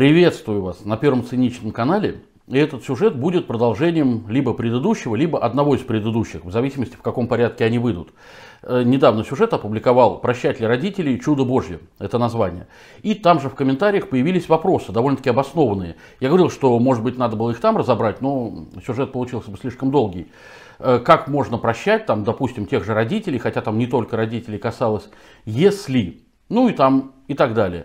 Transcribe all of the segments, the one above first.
Приветствую вас на Первом Циничном канале. И этот сюжет будет продолжением либо предыдущего, либо одного из предыдущих, в зависимости в каком порядке они выйдут. Э, недавно сюжет опубликовал «Прощать ли родителей? Чудо Божье» — это название. И там же в комментариях появились вопросы, довольно-таки обоснованные. Я говорил, что, может быть, надо было их там разобрать, но сюжет получился бы слишком долгий э, как можно прощать, там, допустим, тех же родителей, хотя там не только родителей касалось, если, ну и там, и так далее.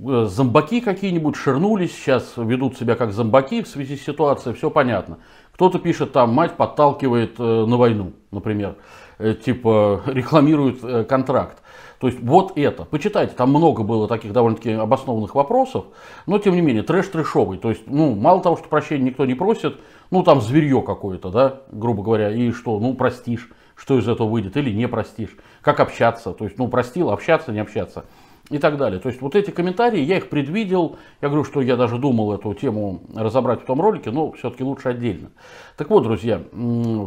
Э, зомбаки какие-нибудь ширнулись, сейчас ведут себя как зомбаки в связи с ситуацией, все понятно. Кто-то пишет там, мать подталкивает э, на войну, например, э, типа рекламирует контракт. То есть вот это. Почитайте, там много было таких довольно-таки обоснованных вопросов, но тем не менее, трэш трешовый. То есть, ну, мало того, что прощения никто не просит, ну, там зверье какое-то, да, грубо говоря, и что, ну, простишь, что из этого выйдет или не простишь, как общаться, то есть, ну, простил, общаться, не общаться и так далее. То есть вот эти комментарии, я их предвидел, я говорю, что я даже думал эту тему разобрать в том ролике, но все-таки лучше отдельно. Так вот, друзья,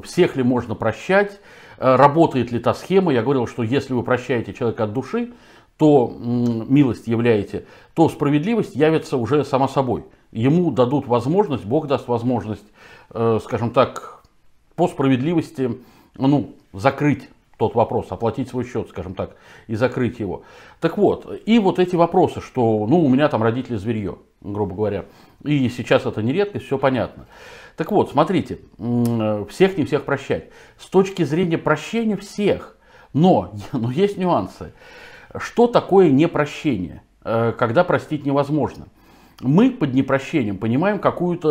всех ли можно прощать, э, работает ли та схема, я говорил, что если вы прощаете человека от души, то милость являете, то справедливость явится уже само собой. Ему дадут возможность, Бог даст возможность, э, скажем так, по справедливости ну, закрыть тот вопрос, оплатить свой счет, скажем так, и закрыть его. Так вот, и вот эти вопросы, что ну у меня там родители зверье, грубо говоря. И сейчас это не редкость, все понятно. Так вот, смотрите, всех не всех прощать. С точки зрения прощения всех, но, но есть нюансы. Что такое непрощение, э, когда простить невозможно? Мы под непрощением понимаем какую-то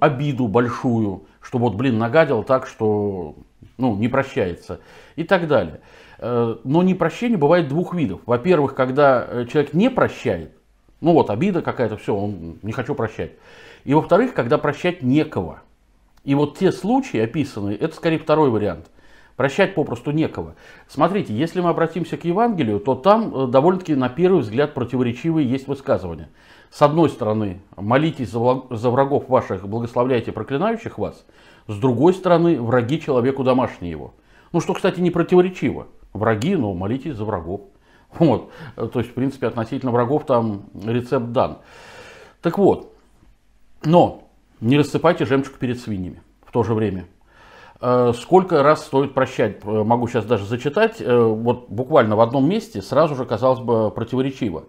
э, обиду большую, что вот, блин, нагадил так, что ну, не прощается и так далее. Э, но непрощение бывает двух видов. Во-первых, когда э, человек не прощает, ну вот обида какая-то, все, он не хочу прощать. И во-вторых, когда прощать некого. И вот те случаи описанные, это скорее второй вариант. Прощать попросту некого. Смотрите, если мы обратимся к Евангелию, то там э, довольно-таки на первый взгляд противоречивые есть высказывания. С одной стороны, молитесь за врагов ваших, благословляйте проклинающих вас – с другой стороны, враги человеку домашние его. Ну, что, кстати, не противоречиво. Враги, но ну, молитесь за врагов. Вот. Э, то есть, в принципе, относительно врагов там рецепт дан. Так вот, но не рассыпайте жемчуг перед свиньями в то же время. Э, сколько раз стоит прощать, э, могу сейчас даже зачитать, вот буквально в одном месте, сразу же, казалось бы, противоречиво.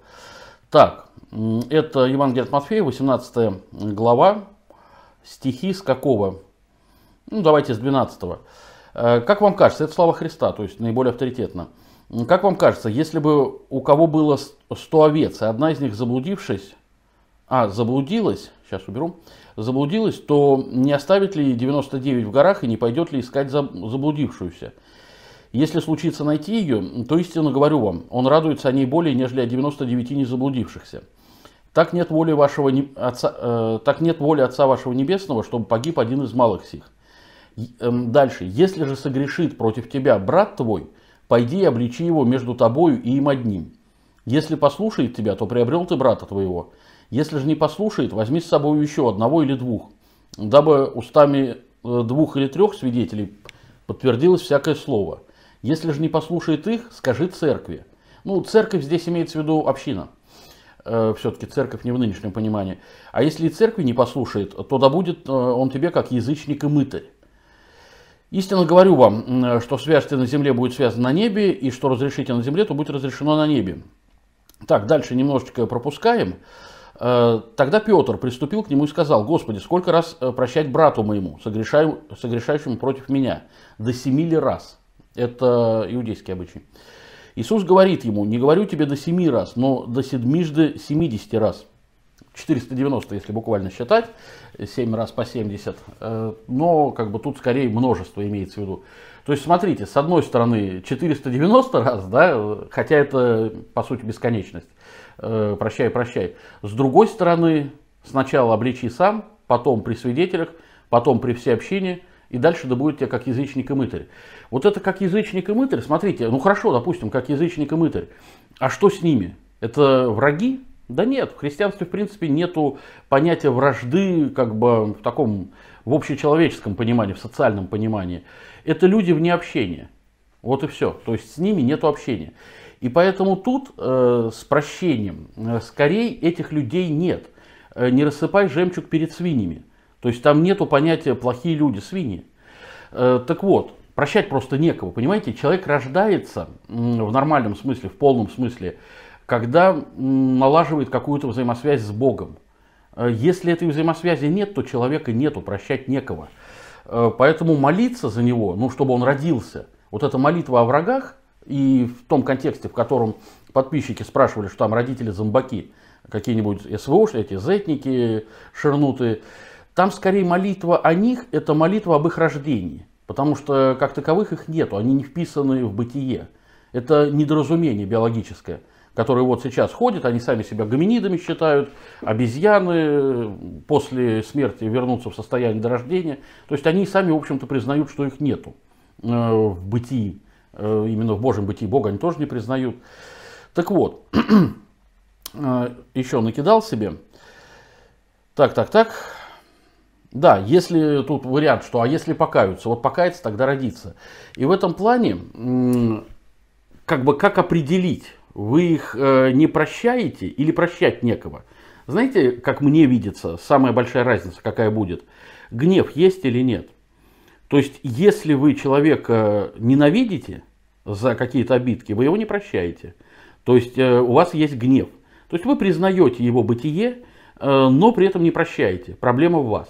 Так, это Евангелие от Матфея, 18 глава, стихи с какого ну давайте с 12 -го. Э, как вам кажется, это слава Христа, то есть наиболее авторитетно. Как вам кажется, если бы у кого было 100 овец, и одна из них заблудившись, а, заблудилась, сейчас уберу, заблудилась, то не оставит ли 99 в горах и не пойдет ли искать заблудившуюся? Если случится найти ее, то истинно говорю вам, он радуется о ней более, нежели о 99 не заблудившихся. Так нет воли, вашего, отца, э, так нет воли Отца вашего Небесного, чтобы погиб один из малых сих. Дальше. Если же согрешит против тебя брат твой, пойди и обличи его между тобою и им одним. Если послушает тебя, то приобрел ты брата твоего. Если же не послушает, возьми с собой еще одного или двух, дабы устами э, двух или трех свидетелей подтвердилось всякое слово. Если же не послушает их, скажи церкви. Ну, церковь здесь имеется в виду община. Э, Все-таки церковь не в нынешнем понимании. А если и церкви не послушает, то да будет э, он тебе как язычник и мытарь. Истинно говорю вам, что связь на земле будет связана на небе, и что разрешите на земле, то будет разрешено на небе. Так, дальше немножечко пропускаем. Э, тогда Петр приступил к нему и сказал, «Господи, сколько раз э, прощать брату моему, согрешающему против меня? До семи ли раз?» Это иудейский обычай. Иисус говорит ему, «Не говорю тебе до семи раз, но до седмижды семидесяти раз». 490, если буквально считать, 7 раз по 70. Э, но как бы тут скорее множество имеется в виду. То есть смотрите, с одной стороны 490 раз, да, хотя это по сути бесконечность. Э, прощай, прощай. С другой стороны, сначала обличи сам, потом при свидетелях, потом при всеобщении и дальше да будет тебя как язычник и мытарь. Вот это как язычник и мытарь, смотрите, ну хорошо, допустим, как язычник и мытарь. А что с ними? Это враги? Да нет, в христианстве, в принципе, нету понятия вражды как бы в таком, в общечеловеческом понимании, в социальном понимании. Это люди вне общения. Вот и все. То есть с ними нету общения. И поэтому тут э, с прощением, э, скорее этих людей нет. Э, не рассыпай жемчуг перед свиньями. То есть там нету понятия плохие люди, свиньи. Э, так вот, прощать просто некого. Понимаете, человек рождается в нормальном смысле, в полном смысле когда налаживает какую-то взаимосвязь с Богом. Э, если этой взаимосвязи нет, то человека нету, прощать некого. Э, поэтому молиться за него, ну, чтобы он родился, вот эта молитва о врагах, и в том контексте, в котором подписчики спрашивали, что там родители зомбаки, какие-нибудь СВО, эти зетники, шернутые, там скорее молитва о них, это молитва об их рождении, потому что как таковых их нету, они не вписаны в бытие. Это недоразумение биологическое которые вот сейчас ходят, они сами себя гоминидами считают, обезьяны после смерти вернутся в состояние до рождения. То есть они сами, в общем-то, признают, что их нету э, в бытии, э, именно в Божьем бытии Бога они тоже не признают. Так вот, э, еще накидал себе. Так, так, так. Да, если тут вариант, что а если покаются, вот покаяться, тогда родиться. И в этом плане, как бы как определить, вы их э, не прощаете или прощать некого? Знаете, как мне видится, самая большая разница какая будет? Гнев есть или нет? То есть, если вы человека э, ненавидите за какие-то обидки, вы его не прощаете. То есть, э, у вас есть гнев. То есть, вы признаете его бытие, э, но при этом не прощаете. Проблема в вас.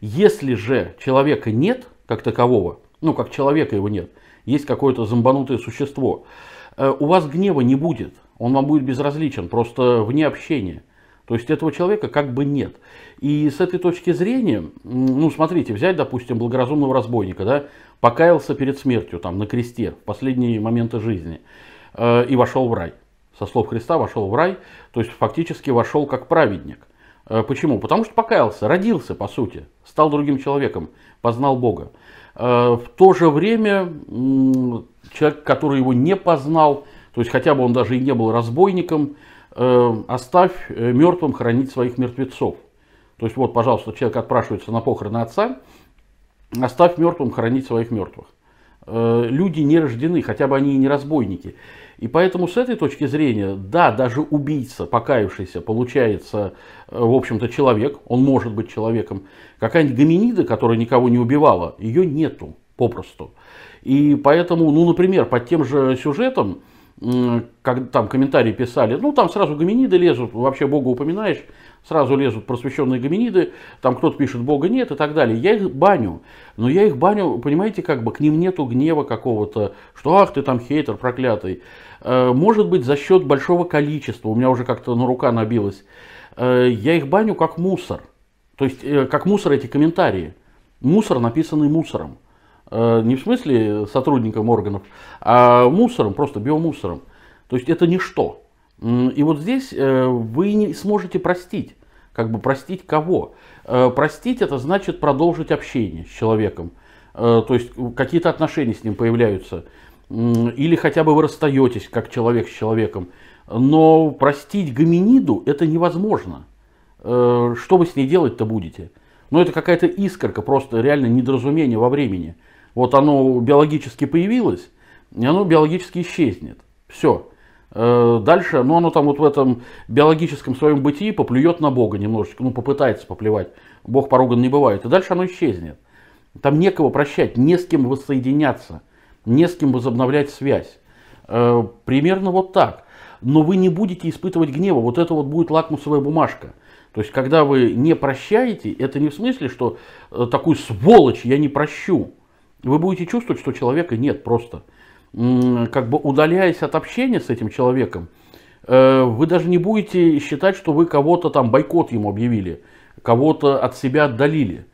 Если же человека нет как такового, ну, как человека его нет, есть какое-то зомбанутое существо, Э, у вас гнева не будет. Он вам будет безразличен, просто вне общения. То есть этого человека как бы нет. И с этой точки зрения, ну смотрите, взять, допустим, благоразумного разбойника, да, покаялся перед смертью, там, на кресте, в последние моменты жизни, э, и вошел в рай. Со слов Христа вошел в рай, то есть фактически вошел как праведник. Э, почему? Потому что покаялся, родился, по сути, стал другим человеком, познал Бога. Э, в то же время человек, который его не познал, то есть хотя бы он даже и не был разбойником, э, оставь э, мертвым хранить своих мертвецов. То есть вот, пожалуйста, человек отпрашивается на похороны отца, оставь мертвым хранить своих мертвых. Люди не рождены, хотя бы они и не разбойники. И поэтому с этой точки зрения, да, даже убийца, покаявшийся, получается, э, в общем-то, человек, он может быть человеком. Какая-нибудь гоминида, которая никого не убивала, ее нету попросту. И поэтому, ну, например, под тем же сюжетом, как там комментарии писали, ну, там сразу гоминиды лезут, вообще Бога упоминаешь, сразу лезут просвещенные гоминиды, там кто-то пишет, Бога нет и так далее. Я их баню, но я их баню, понимаете, как бы к ним нету гнева какого-то, что ах ты там хейтер проклятый. Э, может быть, за счет большого количества, у меня уже как-то на рука набилась, э, я их баню как мусор. То есть, э, как мусор эти комментарии. Мусор, написанный мусором. Не в смысле сотрудником органов, а мусором, просто биомусором. То есть это ничто. И вот здесь э, вы не сможете простить. Как бы простить кого? Э, простить это значит продолжить общение с человеком. Э, то есть какие-то отношения с ним появляются. Или хотя бы вы расстаетесь как человек с человеком. Но простить гоминиду это невозможно. Что вы с ней делать-то будете? Ну это какая-то искорка, просто реально недоразумение во времени. Вот оно биологически появилось, и оно биологически исчезнет. Все. Э, дальше, ну оно там вот в этом биологическом своем бытии поплюет на Бога немножечко, ну попытается поплевать. Бог поруган не бывает. И дальше оно исчезнет. Там некого прощать, не с кем воссоединяться, не с кем возобновлять связь. Э, примерно вот так. Но вы не будете испытывать гнева. Вот это вот будет лакмусовая бумажка. То есть, когда вы не прощаете, это не в смысле, что э, такую сволочь я не прощу. Вы будете чувствовать, что человека нет просто как бы удаляясь от общения с этим человеком, э, вы даже не будете считать, что вы кого-то там бойкот ему объявили, кого-то от себя отдалили.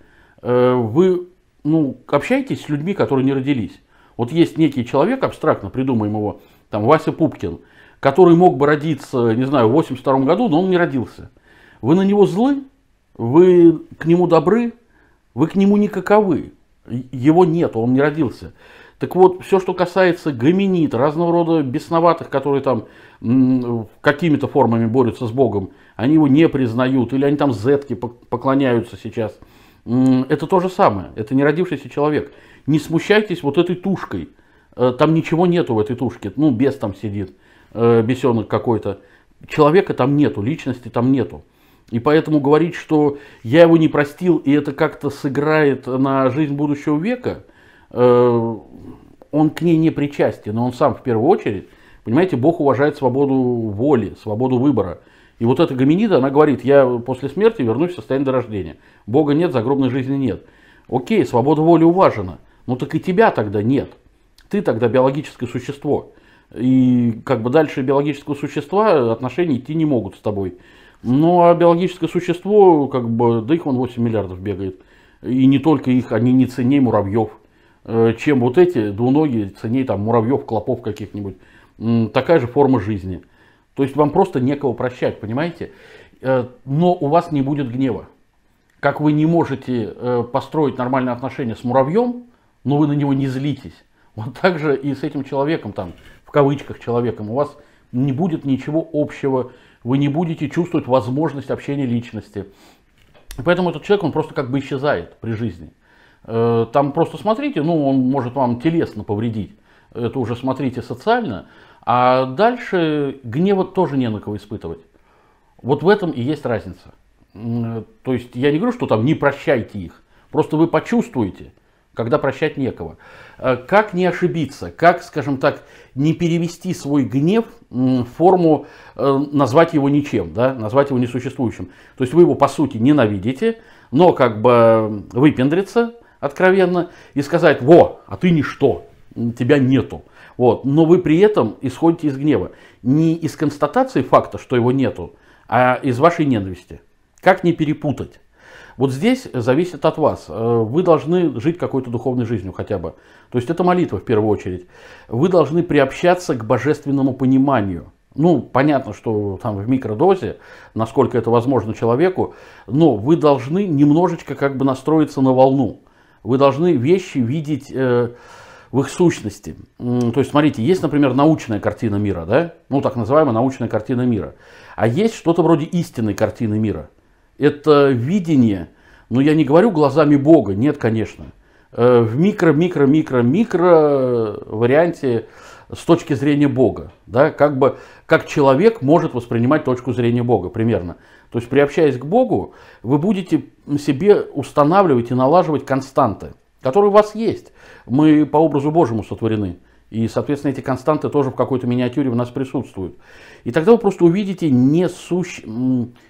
Э, вы ну, общаетесь с людьми, которые не родились. Вот есть некий человек, абстрактно придумаем его, там Вася Пупкин, который мог бы родиться, не знаю, в 82 году, но он не родился. Вы на него злы, вы к нему добры, вы к нему никаковы. Его нет, он не родился. Так вот, все, что касается гоминид, разного рода бесноватых, которые там какими-то формами борются с Богом, они его не признают, или они там зетки поклоняются сейчас. Это то же самое, это не родившийся человек. Не смущайтесь вот этой тушкой. Э, там ничего нету в этой тушке. Ну, бес там сидит, э, бесенок какой-то. Человека там нету, личности там нету. И поэтому говорить, что я его не простил, и это как-то сыграет на жизнь будущего века – Э, он к ней не причастен, но он сам в первую очередь, понимаете, Бог уважает свободу воли, свободу выбора. И вот эта гоминида, она говорит, я после смерти вернусь в состояние рождения. Бога нет, загробной жизни нет. Окей, свобода воли уважена, но так и тебя тогда нет. Ты тогда биологическое существо. И как бы дальше биологического существа отношения идти не могут с тобой. Ну а биологическое существо, как бы, да их он 8 миллиардов бегает. И не только их, они не ценнее муравьев. Э, чем вот эти двуногие, ценей там муравьев, клопов каких-нибудь. Такая же форма жизни. То есть вам просто некого прощать, понимаете? Э, но у вас не будет гнева. Как вы не можете э, построить нормальные отношения с муравьем, но вы на него не злитесь. Вот так же и с этим человеком, там, в кавычках человеком, у вас не будет ничего общего, вы не будете чувствовать возможность общения личности. Поэтому этот человек, он просто как бы исчезает при жизни. Э, там просто смотрите, ну он может вам телесно повредить, это уже смотрите социально, а дальше гнева тоже не на кого испытывать. Вот в этом и есть разница. Э, то есть я не говорю, что там не прощайте их, просто вы почувствуете, когда прощать некого. Э, как не ошибиться, как, скажем так, не перевести свой гнев в форму, назвать его ничем, да, назвать его несуществующим. То есть вы его, по сути, ненавидите, но как бы выпендриться – откровенно и сказать, во, а ты ничто, тебя нету. Вот. Но вы при этом исходите из гнева. Не из констатации факта, что его нету, а из вашей ненависти. Как не перепутать? Вот здесь зависит от вас. Э, вы должны жить какой-то духовной жизнью хотя бы. То есть это молитва в первую очередь. Вы должны приобщаться к божественному пониманию. Ну, понятно, что там в микродозе, насколько это возможно человеку, но вы должны немножечко как бы настроиться на волну. Вы должны вещи видеть э, в их сущности. То есть, смотрите, есть, например, научная картина мира, да? Ну, так называемая научная картина мира. А есть что-то вроде истинной картины мира. Это видение, но я не говорю глазами Бога, нет, конечно. Э, в микро, микро, микро, микро э, варианте с точки зрения Бога, да, как бы, как человек может воспринимать точку зрения Бога примерно. То есть приобщаясь к Богу, вы будете себе устанавливать и налаживать константы, которые у вас есть. Мы по образу Божьему сотворены. И, соответственно, эти константы тоже в какой-то миниатюре у нас присутствуют. И тогда вы просто увидите несущ...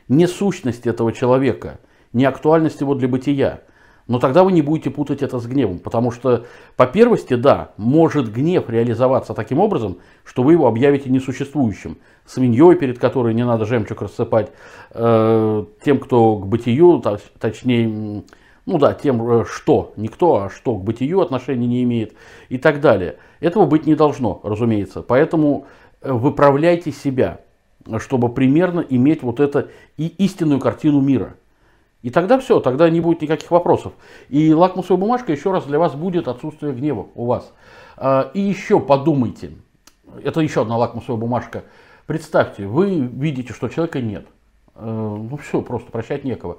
несущность этого человека, не актуальность его для бытия. Но тогда вы не будете путать это с гневом, потому что, по первости, да, может гнев реализоваться таким образом, что вы его объявите несуществующим. Свиньей, перед которой не надо жемчуг рассыпать, э, тем, кто к бытию, точнее, ну да, тем, э, что никто, а что к бытию отношения не имеет и так далее. Этого быть не должно, разумеется. Поэтому э, выправляйте себя, чтобы примерно иметь вот это и истинную картину мира – и тогда все, тогда не будет никаких вопросов. И лакмусовая бумажка еще раз для вас будет отсутствие гнева у вас. А, и еще подумайте, это еще одна лакмусовая бумажка. Представьте, вы видите, что человека нет. Э, ну все, просто прощать некого.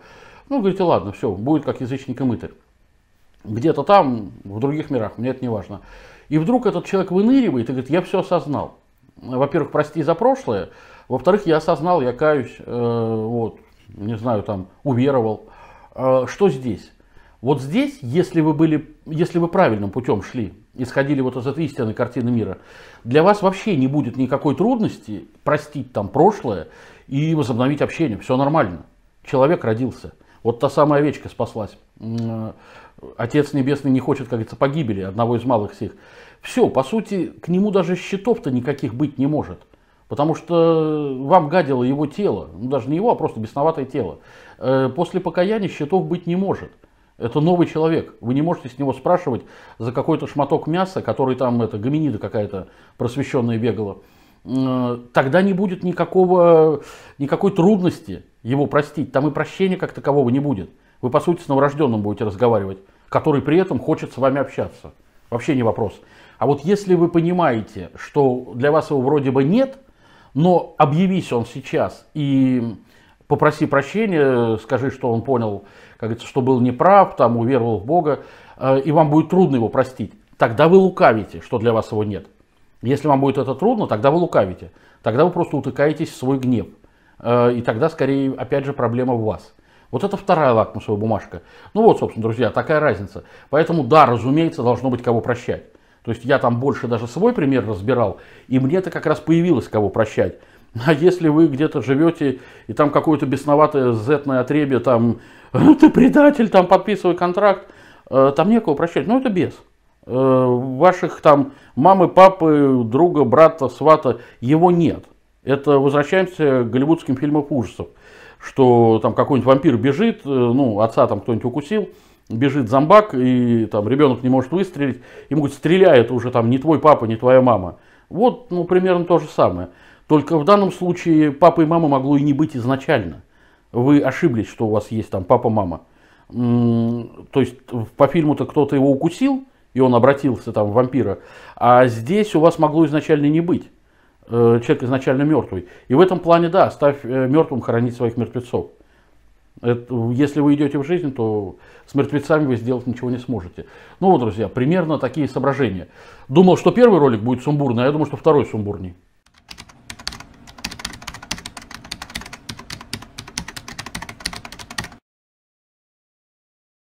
Ну, говорите, ладно, все, будет как язычник и мытарь. Где-то там, в других мирах, мне это не важно. И вдруг этот человек выныривает и говорит, я все осознал. Во-первых, прости за прошлое. Во-вторых, я осознал, я каюсь, э, вот, знаю, там, уверовал. А, что здесь? Вот здесь, если вы, были, если вы правильным путем шли, исходили вот из этой истинной картины мира, для вас вообще не будет никакой трудности простить там прошлое и возобновить общение. Все нормально. Человек родился. Вот та самая овечка спаслась. Э, Отец Небесный не хочет, как говорится, погибели одного из малых всех. Все, по сути, к нему даже счетов-то никаких быть не может. Потому что э, вам гадило его тело, ну, даже не его, а просто бесноватое тело. Э, после покаяния счетов быть не может. Это новый человек. Вы не можете с него спрашивать за какой-то шматок мяса, который там, это гоминида какая-то просвещенная бегала. Э, тогда не будет никакого, никакой трудности его простить. Там и прощения как такового не будет. Вы, по сути, с новорожденным будете разговаривать, который при этом хочет с вами общаться. Вообще не вопрос. А вот если вы понимаете, что для вас его вроде бы нет – но объявись он сейчас и попроси прощения, скажи, что он понял, как говорится, что был неправ, там уверовал в Бога, э, и вам будет трудно его простить. Тогда вы лукавите, что для вас его нет. Если вам будет это трудно, тогда вы лукавите. Тогда вы просто утыкаетесь в свой гнев. Э, и тогда, скорее, опять же, проблема в вас. Вот это вторая лакмусовая бумажка. Ну вот, собственно, друзья, такая разница. Поэтому, да, разумеется, должно быть кого прощать. То есть я там больше даже свой пример разбирал, и мне это как раз появилось кого прощать. А если вы где-то живете, и там какое-то бесноватое зетное отребье, там, ты предатель, там, подписывай контракт, э, там некого прощать. Ну, это без э, Ваших там мамы, папы, друга, брата, свата, его нет. Это возвращаемся к голливудским фильмам ужасов, что там какой-нибудь вампир бежит, э, ну, отца там кто-нибудь укусил, бежит зомбак, и там ребенок не может выстрелить, ему говорит, стреляет уже там не твой папа, не твоя мама. Вот, ну, примерно то же самое. Только в данном случае папа и мама могло и не быть изначально. Вы ошиблись, что у вас есть там папа-мама. То есть по фильму-то кто-то его укусил, и он обратился там в вампира. А здесь у вас могло изначально не быть. Э, человек изначально мертвый. И в этом плане, да, ставь э, мертвым хоронить своих мертвецов. Это, если вы идете в жизнь, то с мертвецами вы сделать ничего не сможете. Ну вот, друзья, примерно такие соображения. Думал, что первый ролик будет сумбурный, а я думаю, что второй сумбурный.